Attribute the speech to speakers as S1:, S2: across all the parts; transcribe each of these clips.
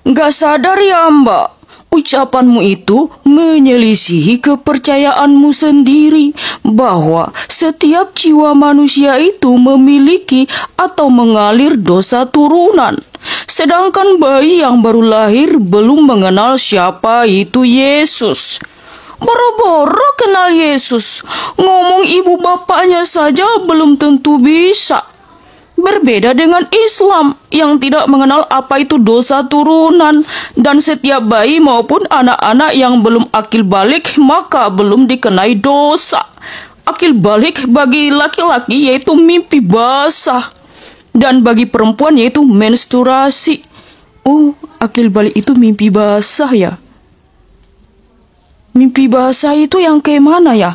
S1: Gak sadar ya mbak, ucapanmu itu menyelisihi kepercayaanmu sendiri bahwa setiap jiwa manusia itu memiliki atau mengalir dosa turunan. Sedangkan bayi yang baru lahir belum mengenal siapa itu Yesus. Boro-boro kenal Yesus, ngomong ibu bapaknya saja belum tentu bisa. Berbeda dengan Islam yang tidak mengenal apa itu dosa turunan dan setiap bayi maupun anak-anak yang belum akil balik maka belum dikenai dosa. Akil balik bagi laki-laki yaitu mimpi basah dan bagi perempuan yaitu menstruasi. Oh, akil balik itu mimpi basah ya? Mimpi basah itu yang kayak mana ya?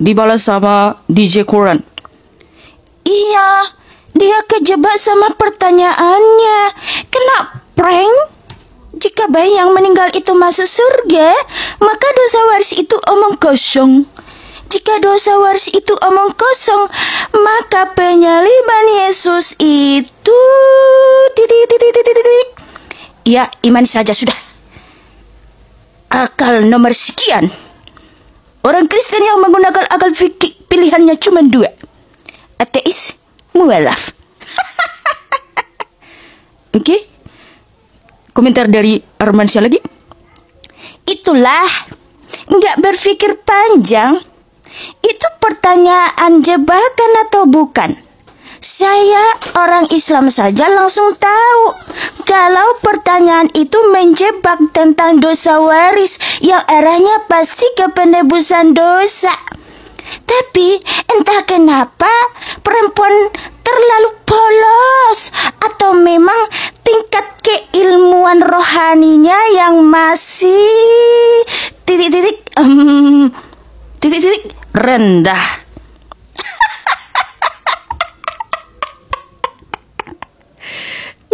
S1: dibalas sama DJ Koran. Iya, dia kejebak sama pertanyaannya. Kena prank? Jika bayi yang meninggal itu masuk surga, maka dosa waris itu omong kosong. Jika dosa waris itu omong kosong, maka penyaliban Yesus itu Ya, iman saja sudah. Akal nomor sekian. Orang Kristen yang menggunakan akal fikir pilihannya cuma dua. Ateis, mualaf. Oke? okay? Komentar dari Arman lagi. Itulah nggak berpikir panjang. Itu pertanyaan jebakan atau bukan? Saya orang Islam saja langsung tahu kalau pertanyaan itu menjebak tentang dosa waris yang arahnya pasti ke penebusan dosa. Tapi entah kenapa perempuan terlalu polos atau memang tingkat keilmuan rohaninya yang masih titik-titik um, titik-titik rendah.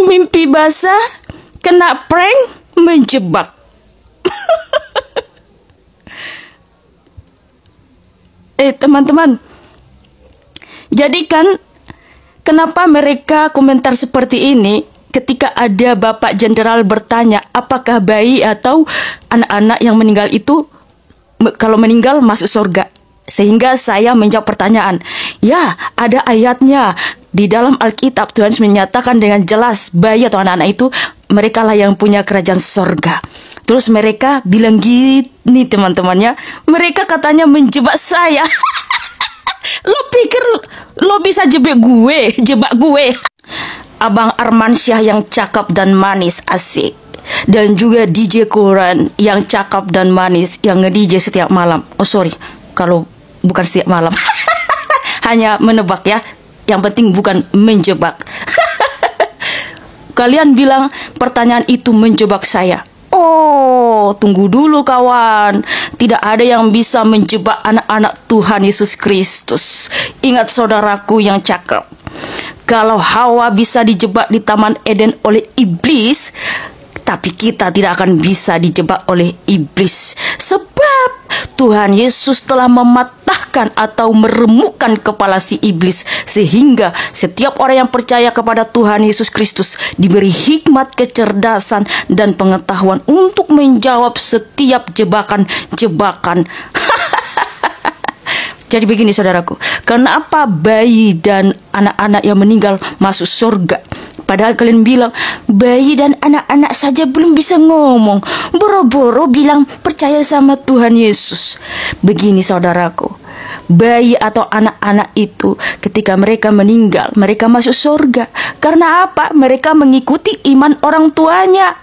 S1: mimpi basah, kena prank, menjebak. eh teman-teman, jadi kan kenapa mereka komentar seperti ini ketika ada Bapak Jenderal bertanya apakah bayi atau anak-anak yang meninggal itu kalau meninggal masuk surga sehingga saya menjawab pertanyaan, ya ada ayatnya. Di dalam Alkitab Tuhan menyatakan dengan jelas bayi atau anak-anak itu mereka lah yang punya kerajaan sorga. Terus mereka bilang gini teman-temannya, mereka katanya menjebak saya. lo pikir lo bisa jebak gue, jebak gue. Abang Arman Syah yang cakep dan manis asik dan juga DJ Koran yang cakep dan manis yang nge-DJ setiap malam. Oh sorry, kalau bukan setiap malam hanya menebak ya yang penting bukan menjebak kalian bilang pertanyaan itu menjebak saya Oh, tunggu dulu kawan. Tidak ada yang bisa menjebak anak-anak Tuhan Yesus Kristus. Ingat saudaraku yang cakep. Kalau Hawa bisa dijebak di Taman Eden oleh iblis, tapi kita tidak akan bisa dijebak oleh iblis. Sebab Tuhan Yesus telah memat atau meremukkan kepala si iblis sehingga setiap orang yang percaya kepada Tuhan Yesus Kristus diberi hikmat kecerdasan dan pengetahuan untuk menjawab setiap jebakan-jebakan jadi begini saudaraku, kenapa bayi dan anak-anak yang meninggal masuk surga? Padahal kalian bilang bayi dan anak-anak saja belum bisa ngomong. Boro-boro bilang percaya sama Tuhan Yesus. Begini saudaraku, bayi atau anak-anak itu ketika mereka meninggal mereka masuk surga karena apa mereka mengikuti iman orang tuanya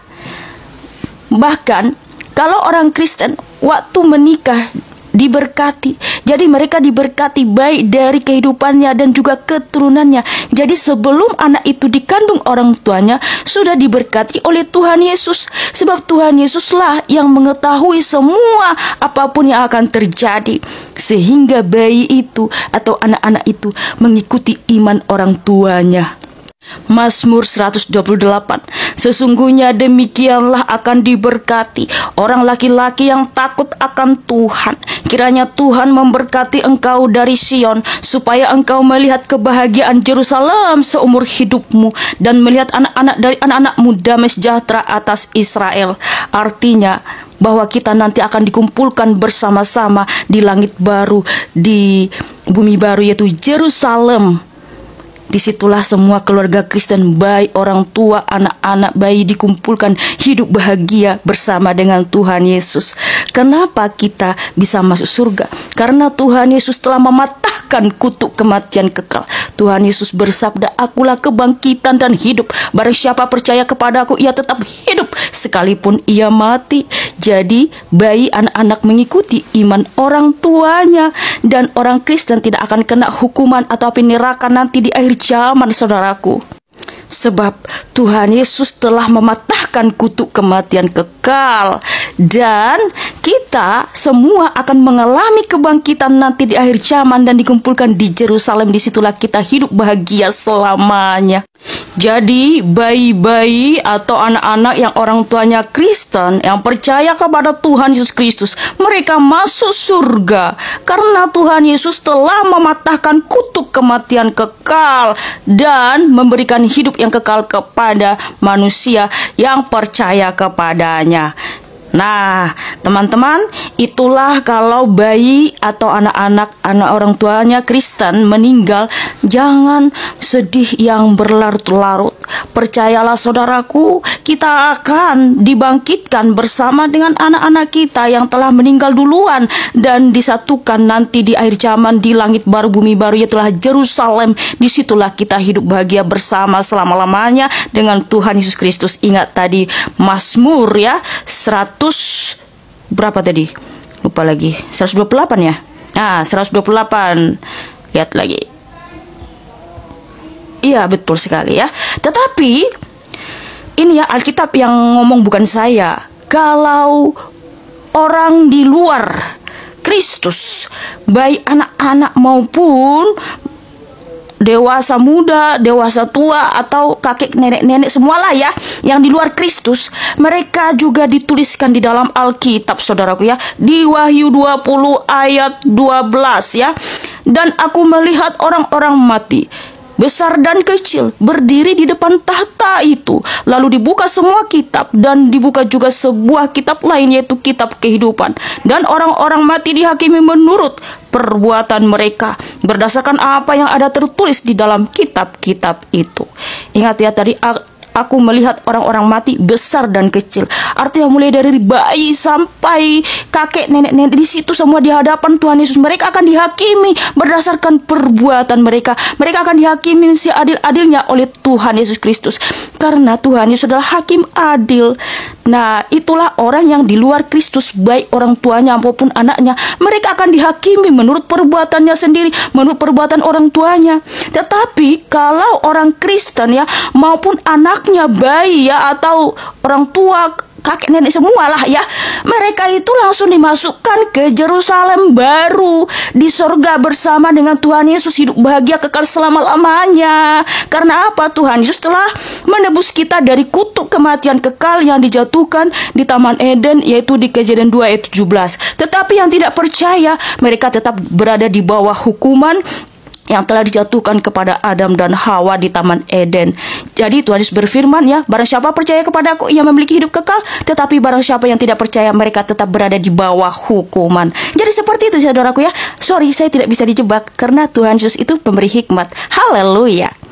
S1: bahkan kalau orang Kristen waktu menikah diberkati. Jadi mereka diberkati baik dari kehidupannya dan juga keturunannya. Jadi sebelum anak itu dikandung orang tuanya sudah diberkati oleh Tuhan Yesus sebab Tuhan Yesuslah yang mengetahui semua apapun yang akan terjadi sehingga bayi itu atau anak-anak itu mengikuti iman orang tuanya. Mazmur 128 Sesungguhnya demikianlah akan diberkati orang laki-laki yang takut akan Tuhan Kiranya Tuhan memberkati engkau dari Sion Supaya engkau melihat kebahagiaan Jerusalem seumur hidupmu Dan melihat anak-anak dari anak-anakmu damai sejahtera atas Israel Artinya bahwa kita nanti akan dikumpulkan bersama-sama di langit baru Di bumi baru yaitu Jerusalem Disitulah semua keluarga Kristen baik orang tua, anak-anak bayi dikumpulkan hidup bahagia bersama dengan Tuhan Yesus. Kenapa kita bisa masuk surga? Karena Tuhan Yesus telah mematahkan kutuk kematian kekal. Tuhan Yesus bersabda, akulah kebangkitan dan hidup. Barang siapa percaya Aku ia tetap hidup sekalipun ia mati. Jadi bayi anak-anak mengikuti iman orang tuanya dan orang Kristen tidak akan kena hukuman atau api neraka nanti di akhir zaman saudaraku. Sebab Tuhan Yesus telah mematahkan kutuk kematian kekal dan kita semua akan mengalami kebangkitan nanti di akhir zaman dan dikumpulkan di Jerusalem disitulah kita hidup bahagia selamanya. Jadi bayi-bayi atau anak-anak yang orang tuanya Kristen yang percaya kepada Tuhan Yesus Kristus, mereka masuk surga karena Tuhan Yesus telah mematahkan kutuk kematian kekal dan memberikan hidup yang kekal kepada manusia yang percaya kepadanya. Nah, teman-teman, itulah kalau bayi atau anak-anak anak orang tuanya Kristen meninggal, jangan sedih yang berlarut-larut Percayalah saudaraku, kita akan dibangkitkan bersama dengan anak-anak kita yang telah meninggal duluan dan disatukan nanti di akhir zaman di langit baru bumi baru yaitulah Jerusalem. Disitulah kita hidup bahagia bersama selama-lamanya dengan Tuhan Yesus Kristus. Ingat tadi Mazmur ya 100 berapa tadi? Lupa lagi. 128 ya. Nah, 128. Lihat lagi. Iya, betul sekali ya. Tetapi ini ya Alkitab yang ngomong bukan saya. Kalau orang di luar Kristus, baik anak-anak maupun dewasa muda, dewasa tua atau kakek nenek-nenek semualah ya yang di luar Kristus, mereka juga dituliskan di dalam Alkitab Saudaraku ya, di Wahyu 20 ayat 12 ya. Dan aku melihat orang-orang mati besar dan kecil berdiri di depan tahta itu lalu dibuka semua kitab dan dibuka juga sebuah kitab lain yaitu kitab kehidupan dan orang-orang mati dihakimi menurut perbuatan mereka berdasarkan apa yang ada tertulis di dalam kitab-kitab itu ingat ya tadi ah, Aku melihat orang-orang mati besar dan kecil. Artinya mulai dari bayi sampai kakek nenek-nenek di situ semua di hadapan Tuhan Yesus. Mereka akan dihakimi berdasarkan perbuatan mereka. Mereka akan dihakimi si adil adilnya oleh Tuhan Yesus Kristus. Karena Tuhan Yesus adalah hakim adil. Nah, itulah orang yang di luar Kristus, baik orang tuanya maupun anaknya. Mereka akan dihakimi menurut perbuatannya sendiri, menurut perbuatan orang tuanya. Tetapi kalau orang Kristen ya maupun anak punya bayi ya atau orang tua kakek nenek semua lah ya mereka itu langsung dimasukkan ke Jerusalem baru di sorga bersama dengan Tuhan Yesus hidup bahagia kekal selama-lamanya karena apa Tuhan Yesus telah menebus kita dari kutuk kematian kekal yang dijatuhkan di Taman Eden yaitu di kejadian 2 ayat 17 tetapi yang tidak percaya mereka tetap berada di bawah hukuman yang telah dijatuhkan kepada Adam dan Hawa di Taman Eden. Jadi Tuhan Yesus berfirman ya, barang siapa percaya kepada aku ia memiliki hidup kekal, tetapi barang siapa yang tidak percaya mereka tetap berada di bawah hukuman. Jadi seperti itu saudaraku ya. Sorry saya tidak bisa dijebak karena Tuhan Yesus itu pemberi hikmat. Haleluya.